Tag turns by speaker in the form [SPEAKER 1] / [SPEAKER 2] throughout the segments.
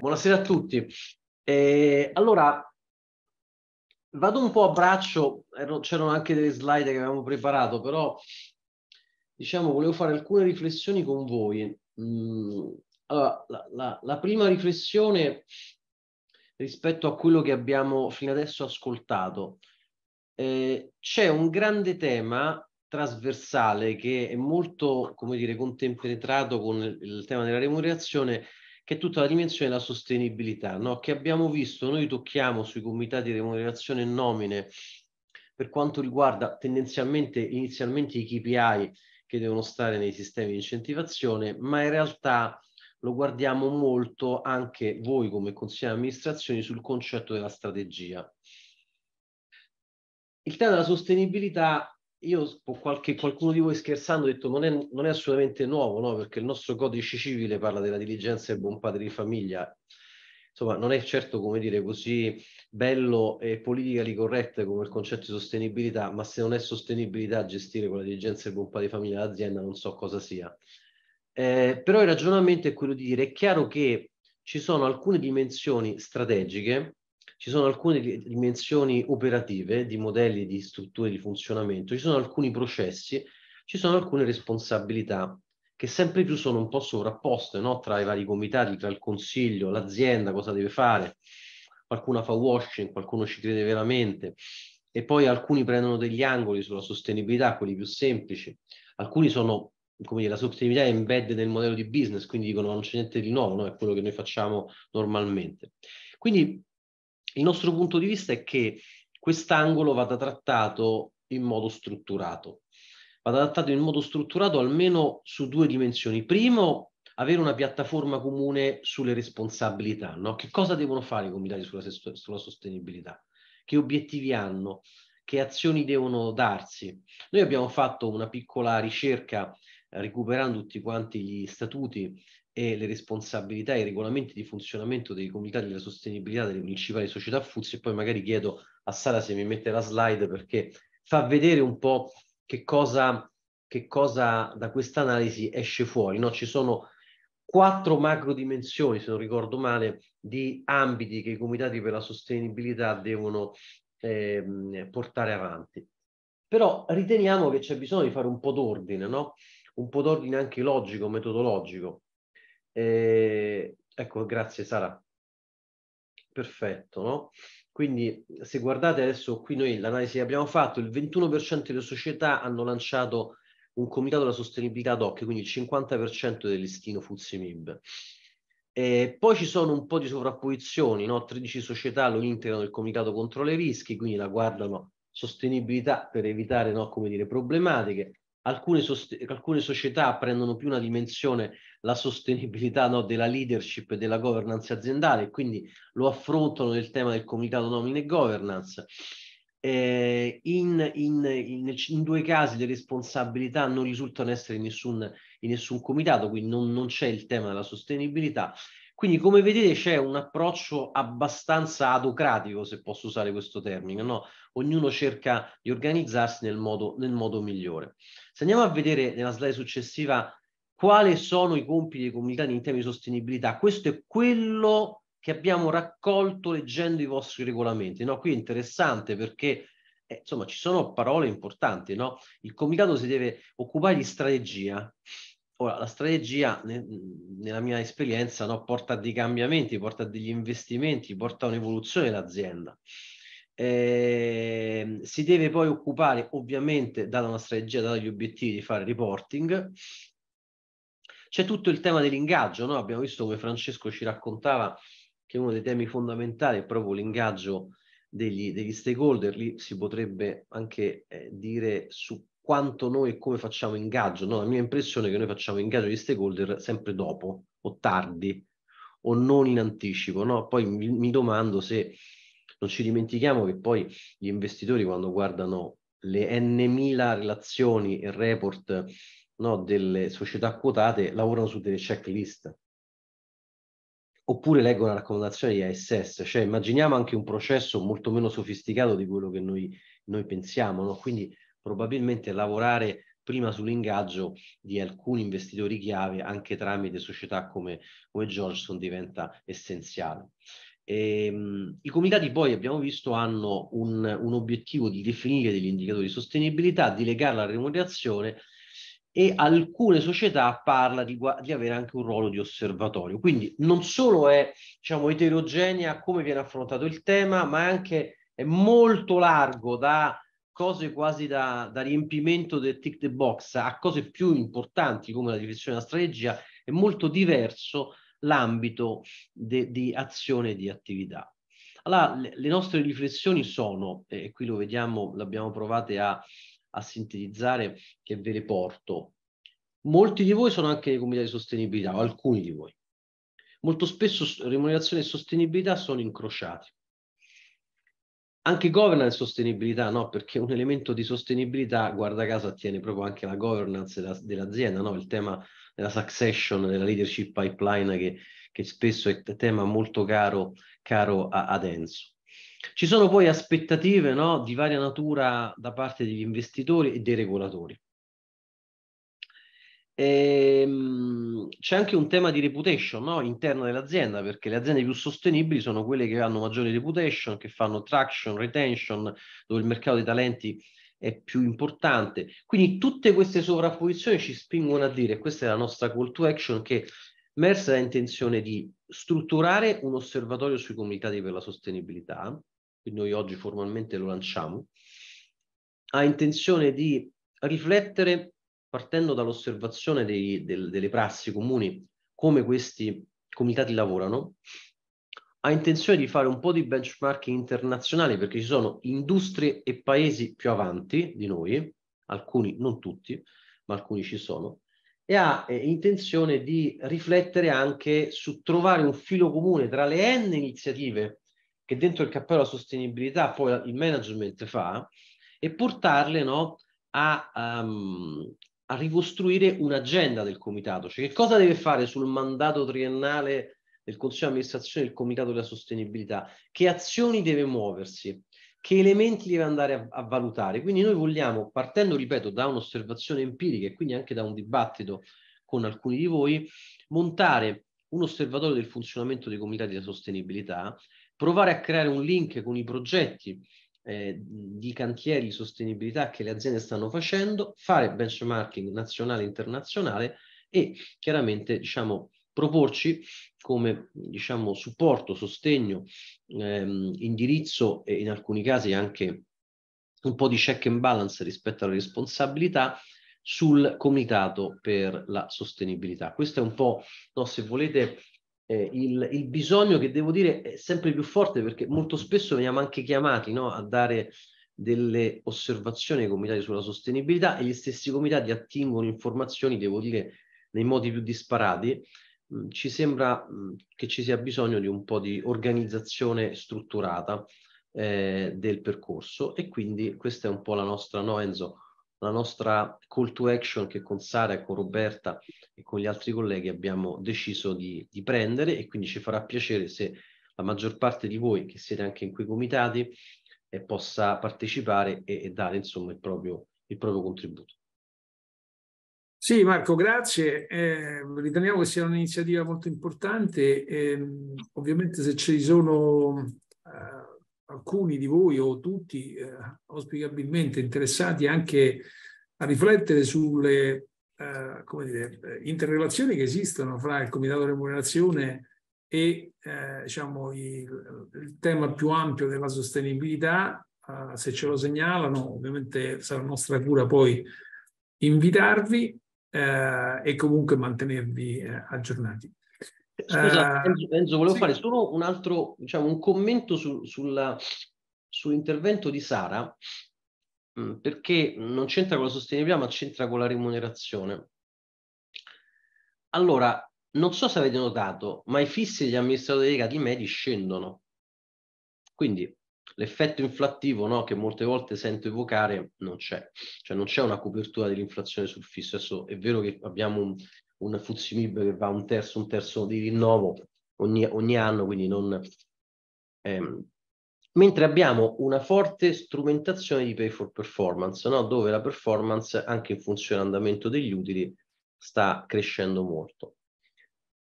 [SPEAKER 1] Buonasera a tutti. Eh, allora, vado un po' a braccio, eh, c'erano anche delle slide che avevamo preparato, però diciamo volevo fare alcune riflessioni con voi. Mm, allora, la, la, la prima riflessione rispetto a quello che abbiamo fino adesso ascoltato, eh, c'è un grande tema trasversale che è molto, come dire, contempenetrato con il, il tema della remunerazione, che è tutta la dimensione della sostenibilità, no? che abbiamo visto, noi tocchiamo sui comitati di remunerazione e nomine per quanto riguarda tendenzialmente, inizialmente i KPI che devono stare nei sistemi di incentivazione, ma in realtà lo guardiamo molto anche voi come consiglio di amministrazione sul concetto della strategia. Il tema della sostenibilità io qualche, qualcuno di voi scherzando ho detto non è, non è assolutamente nuovo, no? perché il nostro codice civile parla della diligenza e buon padre di famiglia. Insomma, non è certo, come dire, così bello e politically corretto come il concetto di sostenibilità, ma se non è sostenibilità gestire con la diligenza e buon padre di famiglia l'azienda, non so cosa sia. Eh, però il ragionamento è quello di dire, è chiaro che ci sono alcune dimensioni strategiche ci sono alcune dimensioni operative di modelli, di strutture di funzionamento, ci sono alcuni processi, ci sono alcune responsabilità che sempre più sono un po' sovrapposte no? tra i vari comitati, tra il consiglio, l'azienda, cosa deve fare. Qualcuno fa washing, qualcuno ci crede veramente e poi alcuni prendono degli angoli sulla sostenibilità, quelli più semplici. Alcuni sono, come dire, la sostenibilità è embedded nel modello di business, quindi dicono non c'è niente di nuovo, no? è quello che noi facciamo normalmente. Quindi il nostro punto di vista è che quest'angolo vada trattato in modo strutturato, vada trattato in modo strutturato almeno su due dimensioni. Primo, avere una piattaforma comune sulle responsabilità, no? che cosa devono fare i comitati sulla, sulla sostenibilità, che obiettivi hanno, che azioni devono darsi. Noi abbiamo fatto una piccola ricerca recuperando tutti quanti gli statuti e le responsabilità e i regolamenti di funzionamento dei comitati della sostenibilità delle principali società FUZI e poi magari chiedo a Sara se mi mette la slide perché fa vedere un po' che cosa, che cosa da questa analisi esce fuori. No? Ci sono quattro macro dimensioni, se non ricordo male, di ambiti che i comitati per la sostenibilità devono eh, portare avanti. Però riteniamo che c'è bisogno di fare un po' d'ordine, no? un po' d'ordine anche logico, metodologico. E, ecco, grazie Sara. Perfetto, no? Quindi se guardate adesso qui noi l'analisi che abbiamo fatto, il 21% delle società hanno lanciato un comitato della sostenibilità ad hoc, quindi il 50% del listino FUZIMIB. E poi ci sono un po' di sovrapposizioni, no? 13 società lo integrano nel comitato contro le rischi, quindi la guardano sostenibilità per evitare no, come dire, problematiche. Alcune, alcune società prendono più una dimensione la sostenibilità no, della leadership e della governance aziendale, quindi lo affrontano nel tema del comitato nomine e governance. Eh, in, in, in, in, due casi le responsabilità non risultano essere in nessun, nessun comitato, quindi non, non c'è il tema della sostenibilità. Quindi, come vedete, c'è un approccio abbastanza adocratico, se posso usare questo termine, no? Ognuno cerca di organizzarsi nel modo, nel modo, migliore. Se andiamo a vedere nella slide successiva quali sono i compiti delle comunità in termini di sostenibilità. Questo è quello che abbiamo raccolto leggendo i vostri regolamenti. No? Qui è interessante perché eh, insomma ci sono parole importanti. No? Il comitato si deve occupare di strategia. Ora, la strategia, ne, nella mia esperienza, no, porta a dei cambiamenti, porta a degli investimenti, porta a un'evoluzione dell'azienda. Eh, si deve poi occupare ovviamente, data una strategia, data gli obiettivi, di fare reporting c'è tutto il tema dell'ingaggio, no? abbiamo visto come Francesco ci raccontava che uno dei temi fondamentali è proprio l'ingaggio degli, degli stakeholder, lì si potrebbe anche eh, dire su quanto noi e come facciamo ingaggio. No? La mia impressione è che noi facciamo ingaggio di stakeholder sempre dopo o tardi o non in anticipo. No? Poi mi, mi, domando se non ci dimentichiamo che poi gli investitori quando guardano le n mila relazioni e report no, delle società quotate lavorano su delle checklist oppure leggono la raccomandazione di ASS, cioè immaginiamo anche un processo molto meno sofisticato di quello che noi, noi pensiamo, no? quindi probabilmente lavorare prima sull'ingaggio di alcuni investitori chiave anche tramite società come, come Johnson diventa essenziale. E, um, I comitati poi abbiamo visto hanno un, un obiettivo di definire degli indicatori di sostenibilità, di legare la remunerazione e alcune società parla di, di, avere anche un ruolo di osservatorio. Quindi non solo è diciamo, eterogenea come viene affrontato il tema, ma anche è molto largo da cose quasi da, da riempimento del tick the box a cose più importanti come la riflessione della strategia, è molto diverso l'ambito di azione e di attività. Allora, le, le nostre riflessioni sono, e qui lo vediamo, l'abbiamo provate a a sintetizzare che ve le porto. Molti di voi sono anche nei comitati di sostenibilità, o alcuni di voi. Molto spesso remunerazione e sostenibilità sono incrociati. Anche governance e sostenibilità, no? Perché un elemento di sostenibilità, guarda caso, attiene proprio anche alla governance della, dell'azienda, no? Il tema della succession, della leadership pipeline, che, che spesso è tema molto caro, caro a, ad Enzo. Ci sono poi aspettative no, di varia natura da parte degli investitori e dei regolatori. Ehm, c'è anche un tema di reputation no, interno dell'azienda, perché le aziende più sostenibili sono quelle che hanno maggiore reputation, che fanno traction, retention, dove il mercato dei talenti è più importante. Quindi tutte queste sovrapposizioni ci spingono a dire, questa è la nostra call to action, che MERS ha intenzione di strutturare un osservatorio sui comitati per la sostenibilità, quindi noi oggi formalmente lo lanciamo, ha intenzione di riflettere, partendo dall'osservazione del, delle prassi comuni, come questi comitati lavorano, ha intenzione di fare un po' di benchmarking internazionale perché ci sono industrie e paesi più avanti di noi, alcuni non tutti, ma alcuni ci sono, e ha eh, intenzione di riflettere anche su trovare un filo comune tra le N iniziative che dentro il cappello della sostenibilità poi il management fa e portarle no, a, um, a ricostruire un'agenda del comitato, cioè che cosa deve fare sul mandato triennale del Consiglio di amministrazione del Comitato della Sostenibilità, che azioni deve muoversi, che elementi deve andare a, a, valutare. Quindi noi vogliamo, partendo, ripeto, da un'osservazione empirica e quindi anche da un dibattito con alcuni di voi, montare un osservatorio del funzionamento dei comitati di sostenibilità, provare a creare un link con i progetti eh, di cantieri di sostenibilità che le aziende stanno facendo, fare benchmarking nazionale e internazionale e chiaramente diciamo, proporci come diciamo, supporto, sostegno, ehm, indirizzo e in alcuni casi anche un po' di check and balance rispetto alle responsabilità sul comitato per la sostenibilità. Questo è un po', no, se volete, eh, il, il, bisogno che devo dire è sempre più forte perché molto spesso veniamo anche chiamati no, a dare delle osservazioni ai comitati sulla sostenibilità e gli stessi comitati attingono informazioni, devo dire, nei modi più disparati ci sembra che ci sia bisogno di un po' di organizzazione strutturata eh, del percorso e quindi questa è un po' la nostra, no Enzo, la nostra call to action che con Sara, con Roberta e con gli altri colleghi abbiamo deciso di, di prendere e quindi ci farà piacere se la maggior parte di voi che siete anche in quei comitati eh, possa partecipare e, e dare insomma il proprio, il proprio contributo. Sì, Marco, grazie. Eh, riteniamo che sia un'iniziativa molto importante. Eh, ovviamente se ci sono eh, alcuni di voi o tutti eh, auspicabilmente interessati anche a riflettere sulle eh, dire, interrelazioni che esistono fra il Comitato di Remunerazione e eh, diciamo, il, il, tema più ampio della sostenibilità, se ce lo segnalano, ovviamente sarà nostra cura poi invitarvi eh, e comunque mantenervi eh, aggiornati. Scusa, eh, Enzo, Enzo volevo sì. fare solo un altro, diciamo, un commento su, sulla, sull'intervento di Sara, mh, mm, perché non c'entra con la sostenibilità, ma c'entra con la remunerazione. Allora, non so se avete notato, ma i fissi degli amministratori delegati medi scendono. Quindi l'effetto inflattivo no, che molte volte sento evocare non c'è, cioè non c'è una copertura dell'inflazione sul fisso. Adesso è vero che abbiamo un, un Fuzimib che va un terzo, un terzo di rinnovo ogni, ogni anno, quindi non... Ehm, mentre abbiamo una forte strumentazione di pay for performance, no? dove la performance anche in funzione dell'andamento degli utili sta crescendo molto.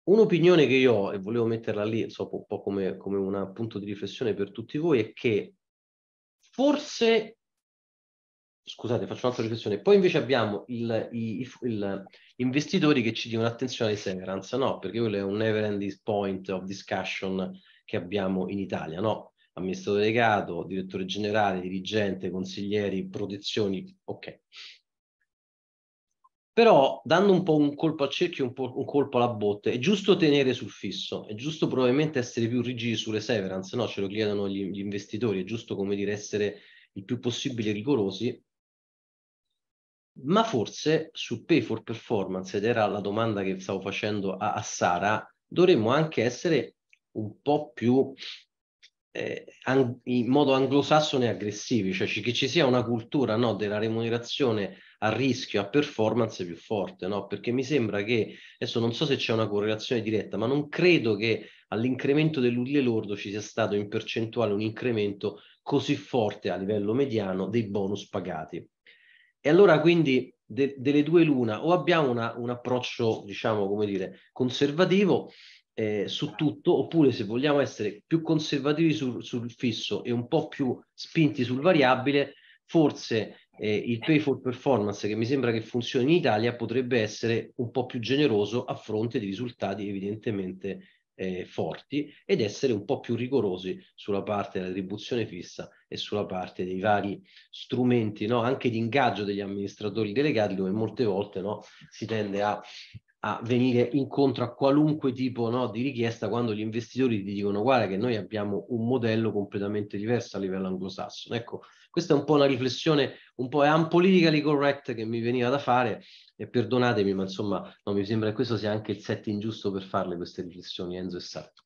[SPEAKER 1] Un'opinione che io ho, e volevo metterla lì, so, un po' come, come un punto di riflessione per tutti voi, è che forse, scusate, faccio un'altra riflessione, poi invece abbiamo il, i, il, investitori che ci dicono attenzione ai severance, no? Perché quello è un never ending point of discussion che abbiamo in Italia, no? Amministratore delegato, direttore generale, dirigente, consiglieri, protezioni, ok però dando un po' un colpo al cerchio, un, po', un colpo alla botte, è giusto tenere sul fisso, è giusto probabilmente essere più rigidi sulle severance, no? ce lo chiedono gli, gli investitori, è giusto come dire essere il più possibile rigorosi, ma forse su pay for performance, ed era la domanda che stavo facendo a, a Sara, dovremmo anche essere un po' più eh, an- in modo anglosassone aggressivi, cioè che ci sia una cultura no, della remunerazione a rischio, a performance più forte, no? Perché mi sembra che, adesso non so se c'è una correlazione diretta, ma non credo che all'incremento dell'utile lordo ci sia stato in percentuale un incremento così forte a livello mediano dei bonus pagati. E allora quindi de- delle due l'una, o abbiamo una, un approccio, diciamo, come dire, conservativo eh, su tutto, oppure se vogliamo essere più conservativi sul, sul fisso e un po' più spinti sul variabile, forse eh, il pay for performance che mi sembra che funzioni in Italia potrebbe essere un po' più generoso a fronte di risultati evidentemente eh, forti ed essere un po' più rigorosi sulla parte dell'attribuzione fissa e sulla parte dei vari strumenti no? anche di ingaggio degli amministratori delegati dove molte volte no, si tende a, a, venire incontro a qualunque tipo no, di richiesta quando gli investitori ti dicono guarda che noi abbiamo un modello completamente diverso a livello anglosassone. Ecco, questa è un po' una riflessione un po' unpolitically correct che mi veniva da fare e perdonatemi, ma insomma no, mi sembra che questo sia anche il setting giusto per farle queste riflessioni, Enzo e Sarto.